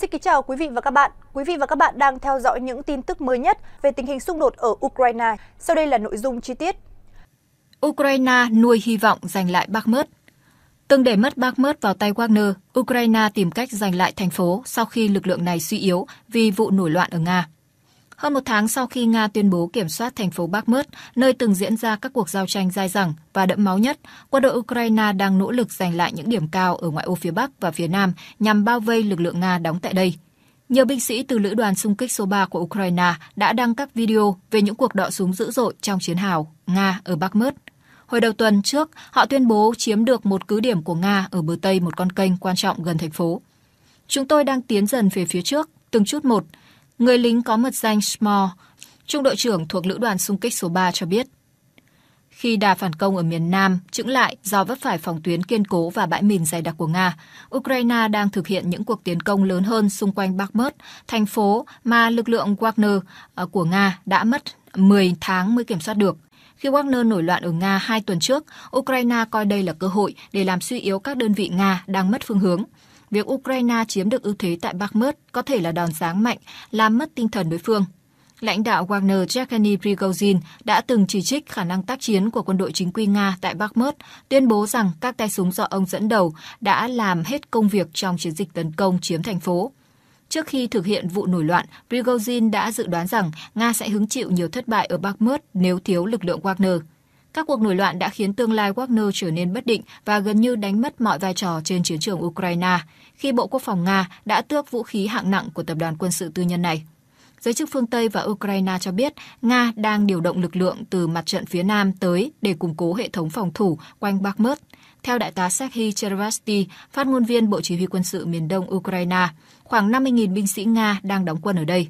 Xin kính chào quý vị và các bạn. Quý vị và các bạn đang theo dõi những tin tức mới nhất về tình hình xung đột ở Ukraine. Sau đây là nội dung chi tiết. Ukraine nuôi hy vọng giành lại Bakhmut. Từng để mất Bakhmut vào tay Wagner, Ukraine tìm cách giành lại thành phố sau khi lực lượng này suy yếu vì vụ nổi loạn ở Nga. Hơn một tháng sau khi Nga tuyên bố kiểm soát thành phố Bakhmut, nơi từng diễn ra các cuộc giao tranh dai dẳng và đẫm máu nhất, quân đội Ukraine đang nỗ lực giành lại những điểm cao ở ngoại ô phía Bắc và phía Nam nhằm bao vây lực lượng Nga đóng tại đây. Nhiều binh sĩ từ lữ đoàn xung kích số 3 của Ukraine đã đăng các video về những cuộc đọ súng dữ dội trong chiến hào Nga ở Bakhmut. Hồi đầu tuần trước, họ tuyên bố chiếm được một cứ điểm của Nga ở bờ Tây một con kênh quan trọng gần thành phố. Chúng tôi đang tiến dần về phía trước, từng chút một, Người lính có mật danh Small, trung đội trưởng thuộc lữ đoàn xung kích số 3 cho biết. Khi đà phản công ở miền Nam chững lại do vấp phải phòng tuyến kiên cố và bãi mìn dày đặc của Nga, Ukraine đang thực hiện những cuộc tiến công lớn hơn xung quanh Bakhmut, thành phố mà lực lượng Wagner ờ, của Nga đã mất 10 tháng mới kiểm soát được. Khi Wagner nổi loạn ở Nga hai tuần trước, Ukraine coi đây là cơ hội để làm suy yếu các đơn vị Nga đang mất phương hướng việc Ukraine chiếm được ưu thế tại Bakhmut có thể là đòn giáng mạnh, làm mất tinh thần đối phương. Lãnh đạo Wagner Yevgeny Prigozhin đã từng chỉ trích khả năng tác chiến của quân đội chính quy Nga tại Bakhmut, tuyên bố rằng các tay súng do ông dẫn đầu đã làm hết công việc trong chiến dịch tấn công chiếm thành phố. Trước khi thực hiện vụ nổi loạn, Prigozhin đã dự đoán rằng Nga sẽ hứng chịu nhiều thất bại ở Bakhmut nếu thiếu lực lượng Wagner. Các cuộc nổi loạn đã khiến tương lai Wagner trở nên bất định và gần như đánh mất mọi vai trò trên chiến trường Ukraine, khi Bộ Quốc phòng Nga đã tước vũ khí hạng nặng của tập đoàn quân sự tư nhân này. Giới chức phương Tây và Ukraine cho biết Nga đang điều động lực lượng từ mặt trận phía Nam tới để củng cố hệ thống phòng thủ quanh Bakhmut. Theo đại tá Serhiy Chervasty, phát ngôn viên Bộ Chỉ huy quân sự miền đông Ukraine, khoảng 50.000 binh sĩ Nga đang đóng quân ở đây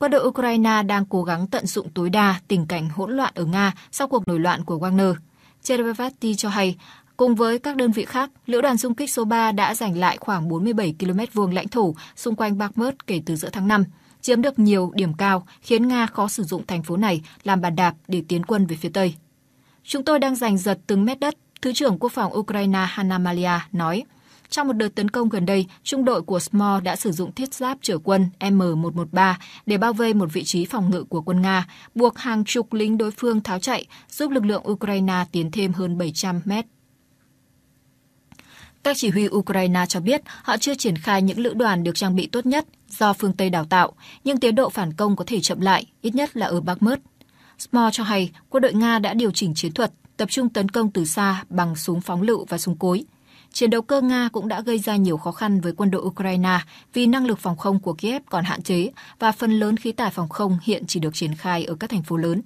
quân đội Ukraine đang cố gắng tận dụng tối đa tình cảnh hỗn loạn ở Nga sau cuộc nổi loạn của Wagner. Cherbevati cho hay, cùng với các đơn vị khác, lữ đoàn xung kích số 3 đã giành lại khoảng 47 km vuông lãnh thổ xung quanh Bakhmut kể từ giữa tháng 5, chiếm được nhiều điểm cao, khiến Nga khó sử dụng thành phố này làm bàn đạp để tiến quân về phía Tây. Chúng tôi đang giành giật từng mét đất, Thứ trưởng Quốc phòng Ukraine Hanna Malia nói – trong một đợt tấn công gần đây, trung đội của SMOL đã sử dụng thiết giáp chở quân M113 để bao vây một vị trí phòng ngự của quân Nga, buộc hàng chục lính đối phương tháo chạy, giúp lực lượng Ukraine tiến thêm hơn 700 mét các chỉ huy Ukraine cho biết họ chưa triển khai những lữ đoàn được trang bị tốt nhất do phương Tây đào tạo, nhưng tiến độ phản công có thể chậm lại, ít nhất là ở Bakhmut. Small cho hay quân đội Nga đã điều chỉnh chiến thuật, tập trung tấn công từ xa bằng súng phóng lựu và súng cối. Chiến đấu cơ Nga cũng đã gây ra nhiều khó khăn với quân đội Ukraine vì năng lực phòng không của Kiev còn hạn chế và phần lớn khí tài phòng không hiện chỉ được triển khai ở các thành phố lớn.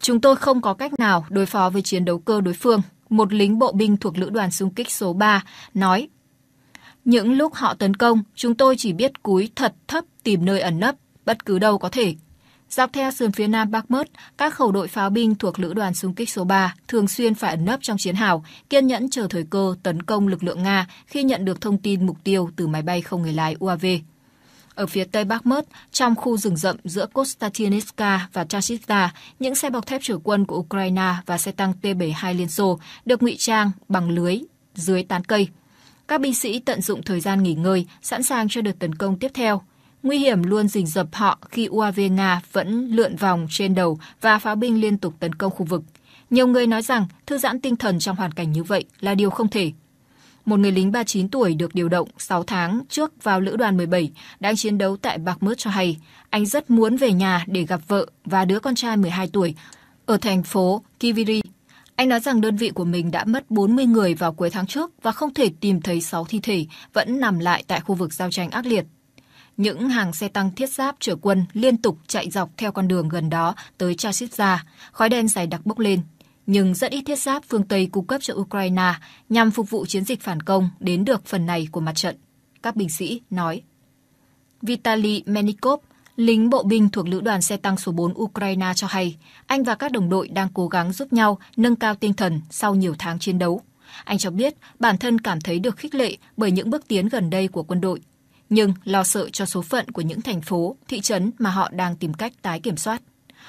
Chúng tôi không có cách nào đối phó với chiến đấu cơ đối phương, một lính bộ binh thuộc lữ đoàn xung kích số 3 nói. Những lúc họ tấn công, chúng tôi chỉ biết cúi thật thấp tìm nơi ẩn nấp, bất cứ đâu có thể. Dọc theo sườn phía nam Bakhmut, các khẩu đội pháo binh thuộc lữ đoàn xung kích số 3 thường xuyên phải ẩn nấp trong chiến hào, kiên nhẫn chờ thời cơ tấn công lực lượng Nga khi nhận được thông tin mục tiêu từ máy bay không người lái UAV. Ở phía tây Bakhmut, trong khu rừng rậm giữa Kostatinivka và Chashivka, những xe bọc thép chở quân của Ukraine và xe tăng T-72 Liên Xô được ngụy trang bằng lưới dưới tán cây. Các binh sĩ tận dụng thời gian nghỉ ngơi, sẵn sàng cho đợt tấn công tiếp theo – Nguy hiểm luôn rình rập họ khi UAV Nga vẫn lượn vòng trên đầu và pháo binh liên tục tấn công khu vực. Nhiều người nói rằng thư giãn tinh thần trong hoàn cảnh như vậy là điều không thể. Một người lính 39 tuổi được điều động 6 tháng trước vào lữ đoàn 17 đang chiến đấu tại bạc mướt cho hay anh rất muốn về nhà để gặp vợ và đứa con trai 12 tuổi ở thành phố Kiviri. Anh nói rằng đơn vị của mình đã mất 40 người vào cuối tháng trước và không thể tìm thấy 6 thi thể vẫn nằm lại tại khu vực giao tranh ác liệt những hàng xe tăng thiết giáp chở quân liên tục chạy dọc theo con đường gần đó tới Chasica, khói đen dày đặc bốc lên. Nhưng rất ít thiết giáp phương Tây cung cấp cho Ukraine nhằm phục vụ chiến dịch phản công đến được phần này của mặt trận, các binh sĩ nói. Vitaly Menikov, lính bộ binh thuộc lữ đoàn xe tăng số 4 Ukraine cho hay, anh và các đồng đội đang cố gắng giúp nhau nâng cao tinh thần sau nhiều tháng chiến đấu. Anh cho biết bản thân cảm thấy được khích lệ bởi những bước tiến gần đây của quân đội nhưng lo sợ cho số phận của những thành phố, thị trấn mà họ đang tìm cách tái kiểm soát.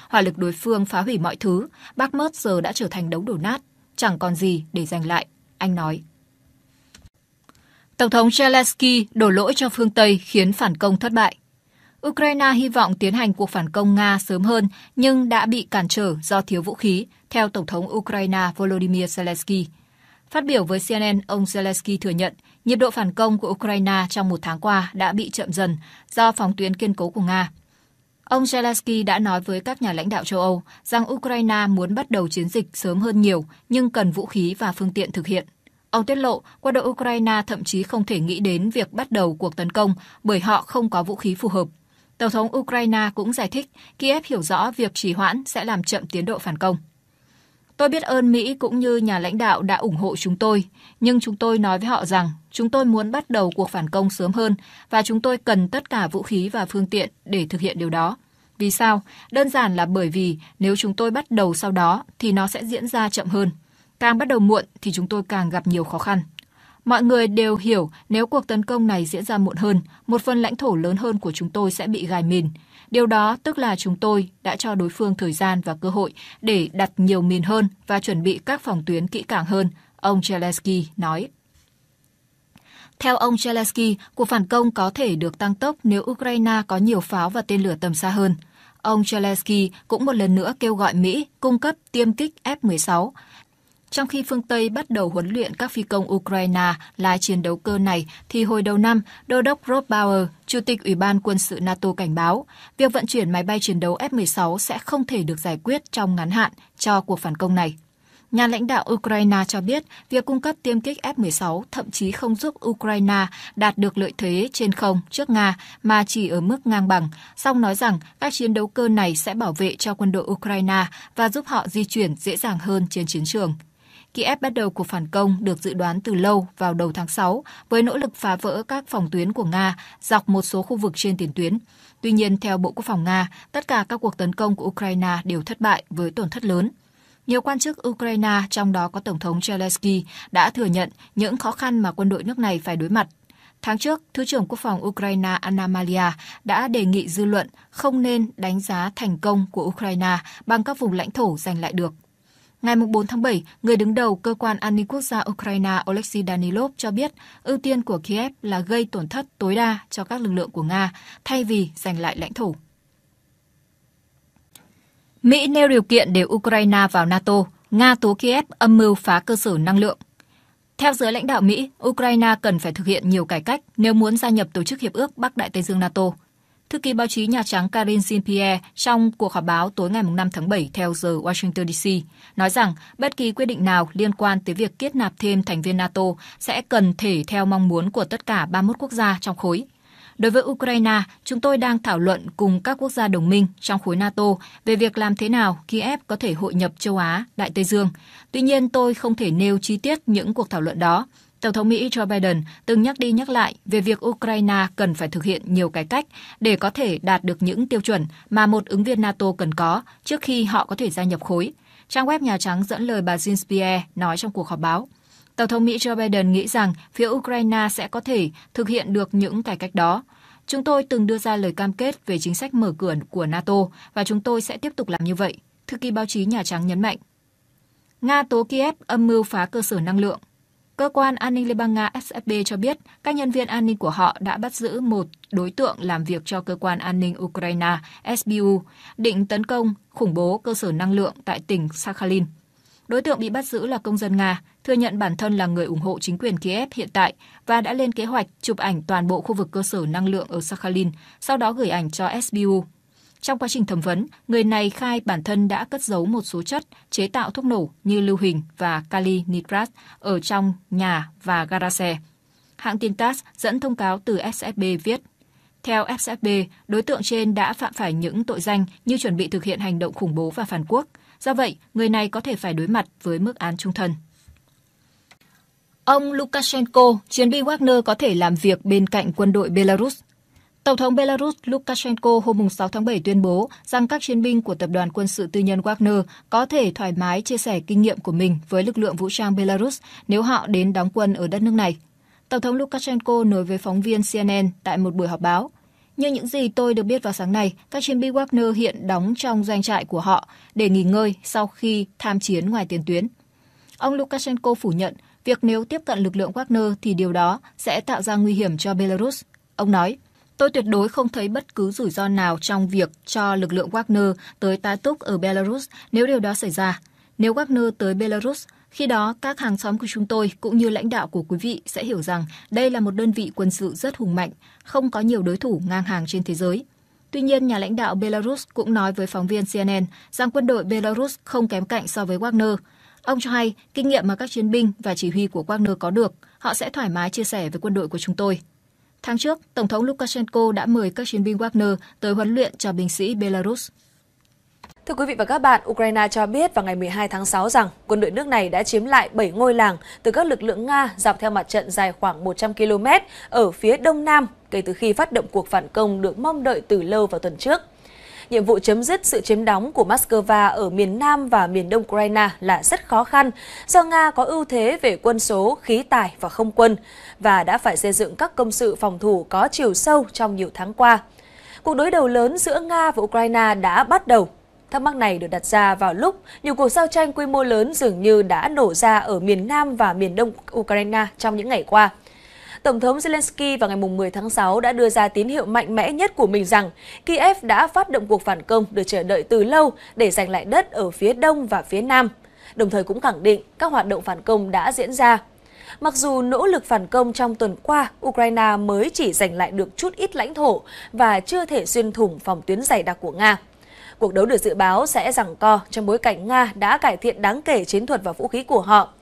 Hỏa lực đối phương phá hủy mọi thứ, bác Mớt giờ đã trở thành đống đổ nát, chẳng còn gì để giành lại, anh nói. Tổng thống Zelensky đổ lỗi cho phương Tây khiến phản công thất bại. Ukraine hy vọng tiến hành cuộc phản công Nga sớm hơn nhưng đã bị cản trở do thiếu vũ khí, theo Tổng thống Ukraine Volodymyr Zelensky. Phát biểu với CNN, ông Zelensky thừa nhận nhiệt độ phản công của Ukraine trong một tháng qua đã bị chậm dần do phòng tuyến kiên cố của Nga. Ông Zelensky đã nói với các nhà lãnh đạo châu Âu rằng Ukraine muốn bắt đầu chiến dịch sớm hơn nhiều nhưng cần vũ khí và phương tiện thực hiện. Ông tiết lộ, quân đội Ukraine thậm chí không thể nghĩ đến việc bắt đầu cuộc tấn công bởi họ không có vũ khí phù hợp. Tổng thống Ukraine cũng giải thích Kiev hiểu rõ việc trì hoãn sẽ làm chậm tiến độ phản công. Tôi biết ơn Mỹ cũng như nhà lãnh đạo đã ủng hộ chúng tôi, nhưng chúng tôi nói với họ rằng chúng tôi muốn bắt đầu cuộc phản công sớm hơn và chúng tôi cần tất cả vũ khí và phương tiện để thực hiện điều đó. Vì sao? Đơn giản là bởi vì nếu chúng tôi bắt đầu sau đó thì nó sẽ diễn ra chậm hơn. Càng bắt đầu muộn thì chúng tôi càng gặp nhiều khó khăn. Mọi người đều hiểu nếu cuộc tấn công này diễn ra muộn hơn, một phần lãnh thổ lớn hơn của chúng tôi sẽ bị gài mìn, Điều đó tức là chúng tôi đã cho đối phương thời gian và cơ hội để đặt nhiều miền hơn và chuẩn bị các phòng tuyến kỹ càng hơn, ông Zelensky nói. Theo ông Zelensky, cuộc phản công có thể được tăng tốc nếu Ukraine có nhiều pháo và tên lửa tầm xa hơn. Ông Zelensky cũng một lần nữa kêu gọi Mỹ cung cấp tiêm kích F-16. Trong khi phương Tây bắt đầu huấn luyện các phi công Ukraine lái chiến đấu cơ này, thì hồi đầu năm, Đô đốc Rob Bauer, Chủ tịch Ủy ban quân sự NATO cảnh báo, việc vận chuyển máy bay chiến đấu F-16 sẽ không thể được giải quyết trong ngắn hạn cho cuộc phản công này. Nhà lãnh đạo Ukraine cho biết việc cung cấp tiêm kích F-16 thậm chí không giúp Ukraine đạt được lợi thế trên không trước Nga mà chỉ ở mức ngang bằng, song nói rằng các chiến đấu cơ này sẽ bảo vệ cho quân đội Ukraine và giúp họ di chuyển dễ dàng hơn trên chiến trường. Kiev bắt đầu cuộc phản công được dự đoán từ lâu vào đầu tháng 6 với nỗ lực phá vỡ các phòng tuyến của Nga dọc một số khu vực trên tiền tuyến. Tuy nhiên, theo Bộ Quốc phòng Nga, tất cả các cuộc tấn công của Ukraine đều thất bại với tổn thất lớn. Nhiều quan chức Ukraine, trong đó có Tổng thống Zelensky, đã thừa nhận những khó khăn mà quân đội nước này phải đối mặt. Tháng trước, Thứ trưởng Quốc phòng Ukraine Anna Malia đã đề nghị dư luận không nên đánh giá thành công của Ukraine bằng các vùng lãnh thổ giành lại được. Ngày 4 tháng 7, người đứng đầu Cơ quan An ninh Quốc gia Ukraine Alexei Danilov cho biết ưu tiên của Kiev là gây tổn thất tối đa cho các lực lượng của Nga thay vì giành lại lãnh thổ. Mỹ nêu điều kiện để Ukraine vào NATO, Nga tố Kiev âm mưu phá cơ sở năng lượng. Theo giới lãnh đạo Mỹ, Ukraine cần phải thực hiện nhiều cải cách nếu muốn gia nhập Tổ chức Hiệp ước Bắc Đại Tây Dương NATO – thư ký báo chí Nhà Trắng Karine Jean-Pierre trong cuộc họp báo tối ngày 5 tháng 7 theo giờ Washington DC, nói rằng bất kỳ quyết định nào liên quan tới việc kết nạp thêm thành viên NATO sẽ cần thể theo mong muốn của tất cả 31 quốc gia trong khối. Đối với Ukraine, chúng tôi đang thảo luận cùng các quốc gia đồng minh trong khối NATO về việc làm thế nào Kiev có thể hội nhập châu Á, Đại Tây Dương. Tuy nhiên, tôi không thể nêu chi tiết những cuộc thảo luận đó Tổng thống Mỹ Joe Biden từng nhắc đi nhắc lại về việc Ukraine cần phải thực hiện nhiều cải cách để có thể đạt được những tiêu chuẩn mà một ứng viên NATO cần có trước khi họ có thể gia nhập khối. Trang web Nhà Trắng dẫn lời bà Jean Pierre nói trong cuộc họp báo. Tổng thống Mỹ Joe Biden nghĩ rằng phía Ukraine sẽ có thể thực hiện được những cải cách đó. Chúng tôi từng đưa ra lời cam kết về chính sách mở cửa của NATO và chúng tôi sẽ tiếp tục làm như vậy, thư ký báo chí Nhà Trắng nhấn mạnh. Nga tố Kiev âm mưu phá cơ sở năng lượng Cơ quan an ninh Liên bang Nga SFB cho biết các nhân viên an ninh của họ đã bắt giữ một đối tượng làm việc cho cơ quan an ninh Ukraine SBU định tấn công khủng bố cơ sở năng lượng tại tỉnh Sakhalin. Đối tượng bị bắt giữ là công dân Nga, thừa nhận bản thân là người ủng hộ chính quyền Kiev hiện tại và đã lên kế hoạch chụp ảnh toàn bộ khu vực cơ sở năng lượng ở Sakhalin, sau đó gửi ảnh cho SBU trong quá trình thẩm vấn, người này khai bản thân đã cất giấu một số chất chế tạo thuốc nổ như lưu huỳnh và kali nitrat ở trong nhà và gara xe. Hãng tin TASS dẫn thông cáo từ SFB viết, theo SFB đối tượng trên đã phạm phải những tội danh như chuẩn bị thực hiện hành động khủng bố và phản quốc. Do vậy, người này có thể phải đối mặt với mức án trung thân. Ông Lukashenko, chiến binh Wagner có thể làm việc bên cạnh quân đội Belarus Tổng thống Belarus Lukashenko hôm 6 tháng 7 tuyên bố rằng các chiến binh của tập đoàn quân sự tư nhân Wagner có thể thoải mái chia sẻ kinh nghiệm của mình với lực lượng vũ trang Belarus nếu họ đến đóng quân ở đất nước này. Tổng thống Lukashenko nói với phóng viên CNN tại một buổi họp báo. Như những gì tôi được biết vào sáng nay, các chiến binh Wagner hiện đóng trong doanh trại của họ để nghỉ ngơi sau khi tham chiến ngoài tiền tuyến. Ông Lukashenko phủ nhận việc nếu tiếp cận lực lượng Wagner thì điều đó sẽ tạo ra nguy hiểm cho Belarus. Ông nói, Tôi tuyệt đối không thấy bất cứ rủi ro nào trong việc cho lực lượng Wagner tới tá túc ở Belarus nếu điều đó xảy ra. Nếu Wagner tới Belarus, khi đó các hàng xóm của chúng tôi cũng như lãnh đạo của quý vị sẽ hiểu rằng đây là một đơn vị quân sự rất hùng mạnh, không có nhiều đối thủ ngang hàng trên thế giới. Tuy nhiên, nhà lãnh đạo Belarus cũng nói với phóng viên CNN rằng quân đội Belarus không kém cạnh so với Wagner. Ông cho hay, kinh nghiệm mà các chiến binh và chỉ huy của Wagner có được, họ sẽ thoải mái chia sẻ với quân đội của chúng tôi. Tháng trước, Tổng thống Lukashenko đã mời các chiến binh Wagner tới huấn luyện cho binh sĩ Belarus. Thưa quý vị và các bạn, Ukraine cho biết vào ngày 12 tháng 6 rằng quân đội nước này đã chiếm lại 7 ngôi làng từ các lực lượng Nga dọc theo mặt trận dài khoảng 100 km ở phía đông nam kể từ khi phát động cuộc phản công được mong đợi từ lâu vào tuần trước nhiệm vụ chấm dứt sự chiếm đóng của Moscow ở miền Nam và miền Đông Ukraine là rất khó khăn do Nga có ưu thế về quân số, khí tài và không quân và đã phải xây dựng các công sự phòng thủ có chiều sâu trong nhiều tháng qua. Cuộc đối đầu lớn giữa Nga và Ukraine đã bắt đầu Thắc mắc này được đặt ra vào lúc nhiều cuộc giao tranh quy mô lớn dường như đã nổ ra ở miền Nam và miền Đông Ukraine trong những ngày qua. Tổng thống Zelensky vào ngày 10 tháng 6 đã đưa ra tín hiệu mạnh mẽ nhất của mình rằng Kiev đã phát động cuộc phản công được chờ đợi từ lâu để giành lại đất ở phía đông và phía nam, đồng thời cũng khẳng định các hoạt động phản công đã diễn ra. Mặc dù nỗ lực phản công trong tuần qua, Ukraine mới chỉ giành lại được chút ít lãnh thổ và chưa thể xuyên thủng phòng tuyến dày đặc của Nga. Cuộc đấu được dự báo sẽ rằng co trong bối cảnh Nga đã cải thiện đáng kể chiến thuật và vũ khí của họ.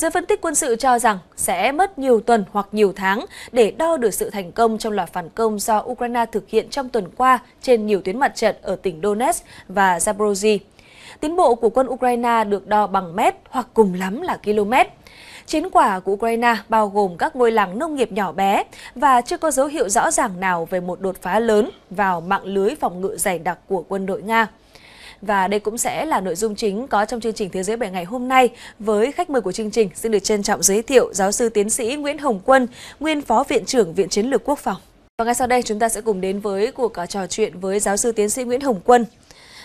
Giới phân tích quân sự cho rằng sẽ mất nhiều tuần hoặc nhiều tháng để đo được sự thành công trong loạt phản công do Ukraine thực hiện trong tuần qua trên nhiều tuyến mặt trận ở tỉnh Donetsk và Zaporozhye. Tiến bộ của quân Ukraine được đo bằng mét hoặc cùng lắm là km. Chiến quả của Ukraine bao gồm các ngôi làng nông nghiệp nhỏ bé và chưa có dấu hiệu rõ ràng nào về một đột phá lớn vào mạng lưới phòng ngự dày đặc của quân đội Nga. Và đây cũng sẽ là nội dung chính có trong chương trình Thế giới 7 ngày hôm nay với khách mời của chương trình xin được trân trọng giới thiệu giáo sư tiến sĩ Nguyễn Hồng Quân, nguyên phó viện trưởng Viện Chiến lược Quốc phòng. Và ngay sau đây chúng ta sẽ cùng đến với cuộc trò chuyện với giáo sư tiến sĩ Nguyễn Hồng Quân.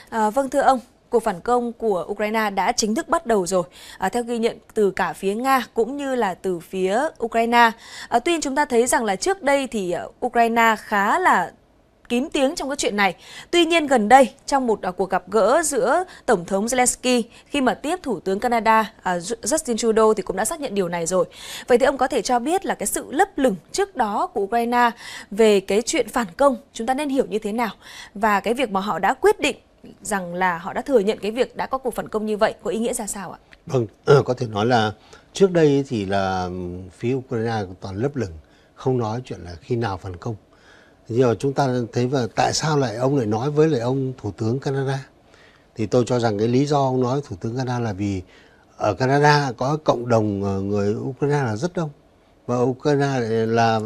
À, vâng thưa ông, cuộc phản công của Ukraine đã chính thức bắt đầu rồi, à, theo ghi nhận từ cả phía Nga cũng như là từ phía Ukraine. À, tuy chúng ta thấy rằng là trước đây thì Ukraine khá là kín tiếng trong cái chuyện này. Tuy nhiên gần đây trong một à, cuộc gặp gỡ giữa Tổng thống Zelensky khi mà tiếp Thủ tướng Canada à, Justin Trudeau thì cũng đã xác nhận điều này rồi. Vậy thì ông có thể cho biết là cái sự lấp lửng trước đó của Ukraine về cái chuyện phản công chúng ta nên hiểu như thế nào và cái việc mà họ đã quyết định rằng là họ đã thừa nhận cái việc đã có cuộc phản công như vậy có ý nghĩa ra sao ạ? Vâng, ờ, có thể nói là trước đây thì là ừ, phía Ukraine toàn lấp lửng không nói chuyện là khi nào phản công giờ chúng ta thấy và tại sao lại ông lại nói với lại ông thủ tướng Canada thì tôi cho rằng cái lý do ông nói thủ tướng Canada là vì ở Canada có cộng đồng ờ, người Ukraine là rất đông và Ukraine là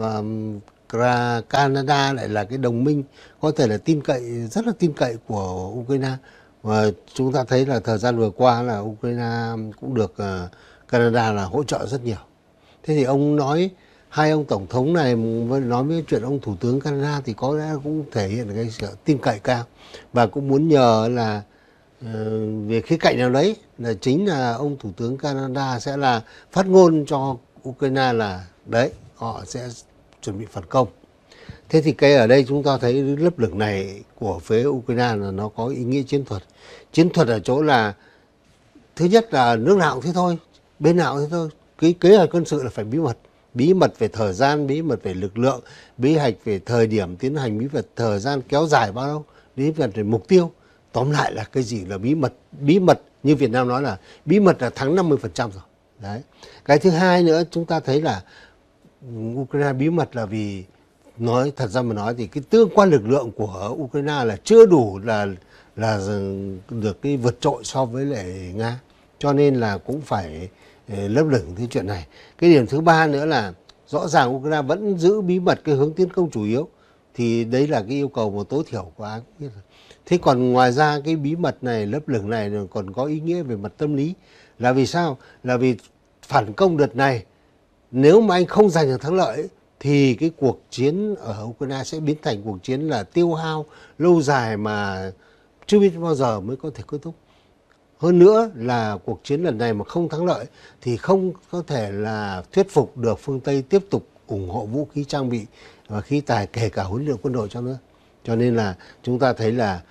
và Canada lại là cái đồng minh có thể là tin cậy rất là tin cậy của Ukraine và chúng ta thấy là thời gian vừa qua là Ukraine cũng được ờ, Canada là hỗ trợ rất nhiều thế thì ông nói hai ông tổng thống này nói với chuyện ông thủ tướng Canada thì có lẽ cũng thể hiện cái sự tin cậy cao và cũng muốn nhờ là ờ, về khía cạnh nào đấy là chính là ông thủ tướng Canada sẽ là phát ngôn cho Ukraine là đấy họ sẽ chuẩn bị phản công thế thì cái ở đây chúng ta thấy lớp lực này của phía Ukraine là nó có ý nghĩa chiến thuật chiến thuật ở chỗ là thứ nhất là nước nào cũng thế thôi bên nào cũng thế thôi cái kế hoạch quân sự là phải bí mật bí mật về thời gian, bí mật về lực lượng, bí hạch về thời điểm tiến hành, bí mật thời gian kéo dài bao lâu, bí mật về mục tiêu. Tóm lại là cái gì là bí mật, bí mật như Việt Nam nói là bí mật là thắng 50% rồi. Đấy. Cái thứ hai nữa chúng ta thấy là Ukraine bí mật là vì nói thật ra mà nói thì cái tương quan lực lượng của Ukraine là chưa đủ là là được cái vượt trội so với lại Nga. Cho nên là cũng phải lấp lửng cái chuyện này. Cái điểm thứ ba nữa là rõ ràng Ukraine vẫn giữ bí mật cái hướng tiến công chủ yếu thì đấy là cái yêu cầu mà tối thiểu của ai cũng biết rồi. Thế còn ngoài ra cái bí mật này lấp lửng này còn có ý nghĩa về mặt tâm lý là vì sao? Là vì phản công đợt này nếu mà anh không giành được thắng lợi thì cái cuộc chiến ở Ukraine sẽ biến thành cuộc chiến là tiêu hao lâu dài mà chưa biết bao giờ mới có thể kết thúc hơn nữa là cuộc chiến lần này mà không thắng lợi thì không có thể là thuyết phục được phương Tây tiếp tục ủng hộ vũ khí trang bị và khí tài kể cả huấn luyện quân đội cho nữa. Cho nên là chúng ta thấy là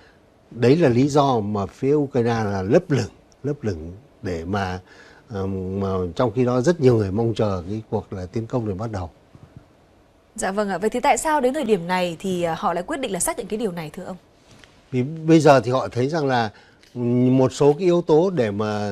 đấy là lý do mà phía Ukraine là lấp lửng, lấp lửng để mà mà trong khi đó rất nhiều người mong chờ cái cuộc là tiến công được bắt đầu. Dạ vâng ạ. Vậy thì tại sao đến thời điểm này thì ờ, họ lại quyết định là xác định cái điều này thưa ông? Vì bây giờ thì họ thấy rằng là một số cái yếu tố để mà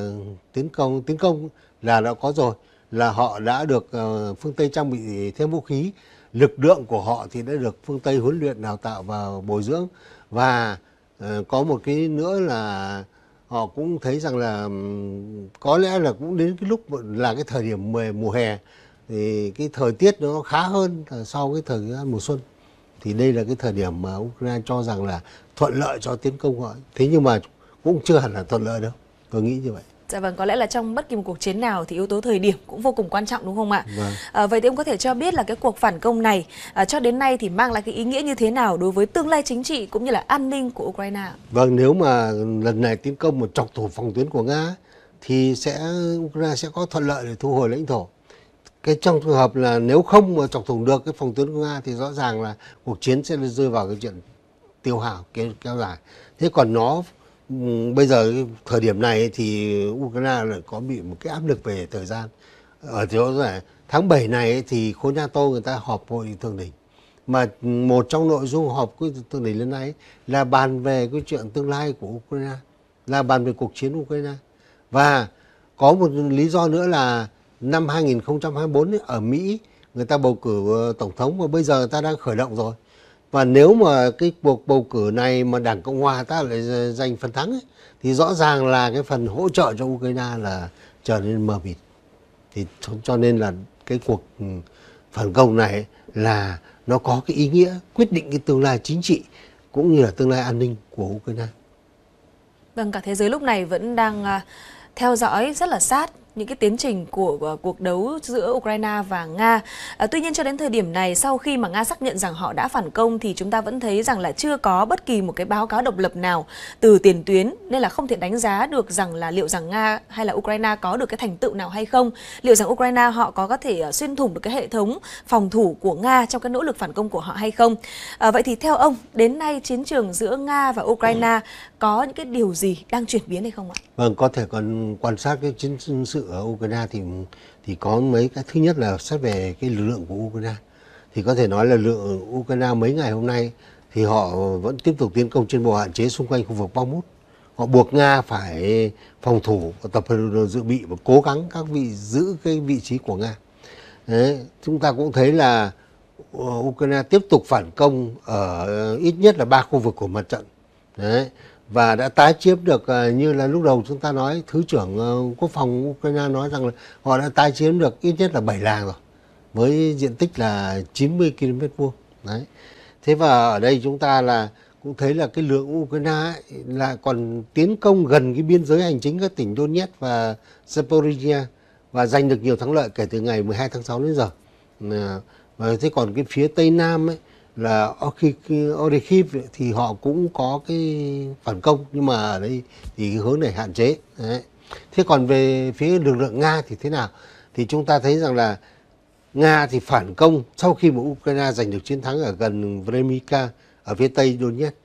tiến công tiến công là đã có rồi là họ đã được ờ, phương Tây trang bị thêm vũ khí lực lượng của họ thì đã được phương Tây huấn luyện đào tạo và bồi dưỡng và ờ, có một cái nữa là họ cũng thấy rằng là có lẽ là cũng đến cái lúc là cái thời điểm mùa, hè thì cái thời tiết nó khá hơn sau cái thời gian mùa xuân thì đây là cái thời điểm mà Ukraine cho rằng là thuận lợi cho tiến công họ thế nhưng mà cũng chưa hẳn là thuận lợi đâu tôi nghĩ như vậy Dạ vâng, có lẽ là trong bất kỳ một cuộc chiến nào thì yếu tố thời điểm cũng vô cùng quan trọng đúng không ạ? Vâng. À, vậy thì ông có thể cho biết là cái cuộc phản công này à, cho đến nay thì mang lại cái ý nghĩa như thế nào đối với tương lai chính trị cũng như là an ninh của Ukraine? Vâng, nếu mà lần này tiến công một chọc thủ phòng tuyến của Nga thì sẽ Ukraine sẽ có thuận lợi để thu hồi lãnh thổ. Cái trong trường hợp là nếu không mà chọc thủng được cái phòng tuyến của Nga thì rõ ràng là cuộc chiến sẽ rơi vào cái chuyện tiêu hao kéo dài. Thế còn nó bây giờ thời điểm này thì Ukraine là có bị một cái áp lực về thời gian ở chỗ là tháng 7 này thì khối NATO người ta họp hội thượng đỉnh mà một trong nội dung họp của thượng đỉnh lần này là bàn về cái chuyện tương lai của Ukraine là bàn về cuộc chiến Ukraine và có một lý do nữa là năm 2024 ấy, ở Mỹ người ta bầu cử ờ, tổng thống và bây giờ người ta đang khởi động rồi và nếu mà cái cuộc bầu cử này mà đảng cộng hòa ta lại giành phần thắng ấy, thì rõ ràng là cái phần hỗ trợ cho ukraine là trở nên mờ mịt thì cho nên là cái cuộc ừ, phản công này là nó có cái ý nghĩa quyết định cái tương lai chính trị cũng như là tương lai an ninh của ukraine vâng cả thế giới lúc này vẫn đang à, theo dõi rất là sát những cái tiến trình của cuộc đấu giữa Ukraine và Nga. À, tuy nhiên cho đến thời điểm này sau khi mà Nga xác nhận rằng họ đã phản công thì chúng ta vẫn thấy rằng là chưa có bất kỳ một cái báo cáo độc lập nào từ tiền tuyến nên là không thể đánh giá được rằng là liệu rằng Nga hay là Ukraine có được cái thành tựu nào hay không. Liệu rằng Ukraine họ có có thể à, xuyên thủng được cái hệ thống phòng thủ của Nga trong cái nỗ lực phản công của họ hay không. À, vậy thì theo ông, đến nay chiến trường giữa Nga và Ukraine có những cái điều gì đang chuyển biến hay không ạ? Vâng, có thể còn quan sát cái chiến sự ở Ukraine thì thì có mấy cái thứ nhất là xét về cái lực lượng của Ukraine thì có thể nói là lượng Ukraine mấy ngày hôm nay thì họ vẫn tiếp tục tiến công trên bộ hạn chế xung quanh khu vực Bakhmut. Họ buộc Nga phải phòng thủ, tập dự bị và cố gắng các vị giữ cái vị trí của Nga. Đấy, chúng ta cũng thấy là ờ, Ukraine tiếp tục phản công ở ít nhất là ba khu vực của mặt trận. Đấy, và đã tái chiếm được ờ, như là lúc đầu chúng ta nói thứ trưởng ờ, quốc phòng Ukraine nói rằng là họ đã tái chiếm được ít nhất là 7 làng rồi với diện tích là 90 km vuông đấy thế và ở đây chúng ta là cũng thấy là cái lượng Ukraine ấy, là còn tiến công gần cái biên giới hành chính các tỉnh Donetsk và Zaporizhia và giành được nhiều thắng lợi kể từ ngày 12 tháng 6 đến giờ ờ, và thế còn cái phía tây nam ấy là Orikip thì họ cũng có cái phản công nhưng mà ở đây thì cái hướng này hạn chế. Đấy. Thế còn về phía lực lượng Nga thì thế nào? Thì chúng ta thấy rằng là Nga thì phản công sau khi mà Ukraine giành được chiến thắng ở gần Vremika ở phía tây Donetsk.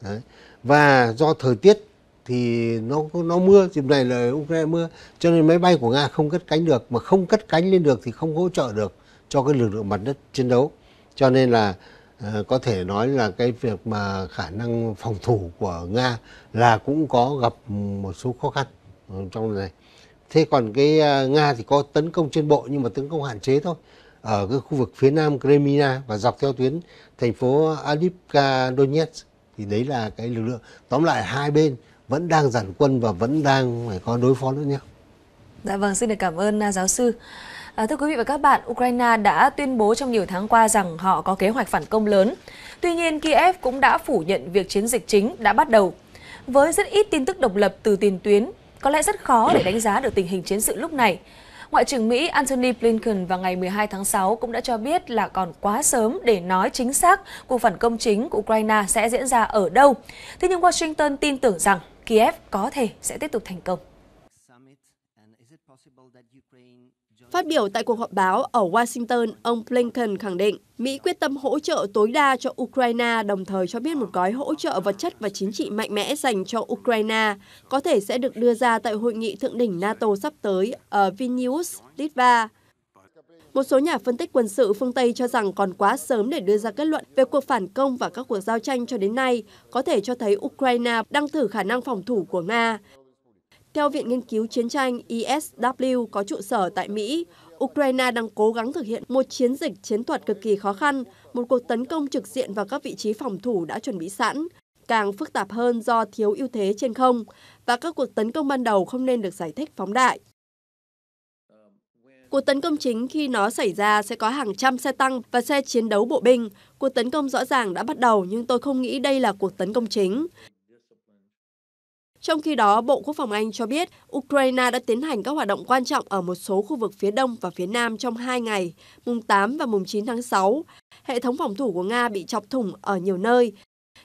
Đấy. Và do thời tiết thì nó nó mưa dịp này là Ukraine mưa cho nên máy bay của Nga không cất cánh được mà không cất cánh lên được thì không hỗ trợ được cho cái lực lượng mặt đất chiến đấu. Cho nên là Ờ, có thể nói là cái việc mà khả năng phòng thủ của Nga là cũng có gặp một số khó khăn ờ, trong này. Thế còn cái ờ, Nga thì có tấn công trên bộ nhưng mà tấn công hạn chế thôi. Ở cái khu vực phía nam Crimea và dọc theo tuyến thành phố alipka Donetsk thì đấy là cái lực lượng. Tóm lại hai bên vẫn đang giản quân và vẫn đang phải có đối phó lẫn nhau. Dạ vâng, xin được cảm ơn à, giáo sư. À, thưa quý vị và các bạn, Ukraine đã tuyên bố trong nhiều tháng qua rằng họ có kế hoạch phản công lớn. Tuy nhiên, Kiev cũng đã phủ nhận việc chiến dịch chính đã bắt đầu. Với rất ít tin tức độc lập từ tiền tuyến, có lẽ rất khó để đánh giá được tình hình chiến sự lúc này. Ngoại trưởng Mỹ Antony Blinken vào ngày 12 tháng 6 cũng đã cho biết là còn quá sớm để nói chính xác cuộc phản công chính của Ukraine sẽ diễn ra ở đâu. Thế nhưng Washington tin tưởng rằng Kiev có thể sẽ tiếp tục thành công. Phát biểu tại cuộc họp báo ở Washington, ông Blinken khẳng định Mỹ quyết tâm hỗ trợ tối đa cho Ukraine, đồng thời cho biết một gói hỗ trợ vật chất và chính trị mạnh mẽ dành cho Ukraine có thể sẽ được đưa ra tại hội nghị thượng đỉnh NATO sắp tới ở Vilnius, Litva. Một số nhà phân tích quân sự phương Tây cho rằng còn quá sớm để đưa ra kết luận về cuộc phản công và các cuộc giao tranh cho đến nay, có thể cho thấy Ukraine đang thử khả năng phòng thủ của Nga. Theo Viện Nghiên cứu Chiến tranh ISW e có trụ sở tại Mỹ, Ukraine đang cố gắng thực hiện một chiến dịch chiến thuật cực kỳ khó khăn, một cuộc tấn công trực diện vào các vị trí phòng thủ đã chuẩn bị sẵn, càng phức tạp hơn do thiếu ưu thế trên không, và các cuộc tấn công ban đầu không nên được giải thích phóng đại. Cuộc tấn công chính khi nó xảy ra sẽ có hàng trăm xe tăng và xe chiến đấu bộ binh. Cuộc tấn công rõ ràng đã bắt đầu nhưng tôi không nghĩ đây là cuộc tấn công chính. Trong khi đó, Bộ Quốc phòng Anh cho biết Ukraine đã tiến hành các hoạt động quan trọng ở một số khu vực phía đông và phía nam trong hai ngày, mùng 8 và mùng 9 tháng 6. Hệ thống phòng thủ của Nga bị chọc thủng ở nhiều nơi.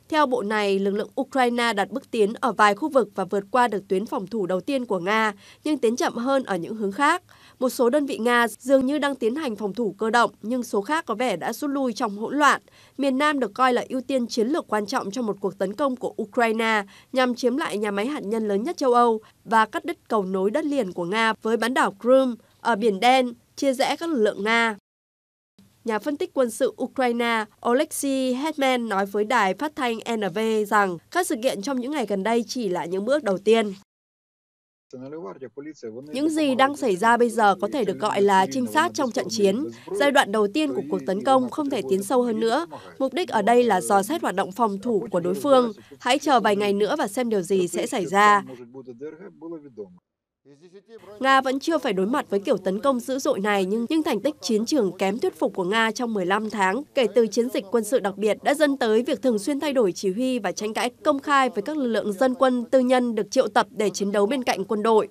Theo bộ này, lực lượng Ukraine đạt bước tiến ở vài khu vực và vượt qua được tuyến phòng thủ đầu tiên của Nga, nhưng tiến chậm hơn ở những hướng khác. Một số đơn vị Nga dường như đang tiến hành phòng thủ cơ động, nhưng số khác có vẻ đã rút lui trong hỗn loạn. Miền Nam được coi là ưu tiên chiến lược quan trọng trong một cuộc tấn công của Ukraine nhằm chiếm lại nhà máy hạt nhân lớn nhất châu Âu và cắt đứt cầu nối đất liền của Nga với bán đảo Crimea ở Biển Đen, chia rẽ các lực lượng Nga. Nhà phân tích quân sự Ukraine Oleksiy Hetman nói với đài phát thanh NV rằng các sự kiện trong những ngày gần đây chỉ là những bước đầu tiên. Những gì đang xảy ra bây giờ có thể được gọi là trinh sát trong trận chiến. Giai đoạn đầu tiên của cuộc tấn công không thể tiến sâu hơn nữa. Mục đích ở đây là dò xét hoạt động phòng thủ của đối phương. Hãy chờ vài ngày nữa và xem điều gì sẽ xảy ra. Nga vẫn chưa phải đối mặt với kiểu tấn công dữ dội này nhưng những thành tích chiến trường kém thuyết phục của Nga trong 15 tháng kể từ chiến dịch quân sự đặc biệt đã dẫn tới việc thường xuyên thay đổi chỉ huy và tranh cãi công khai với các lực lượng dân quân tư nhân được triệu tập để chiến đấu bên cạnh quân đội.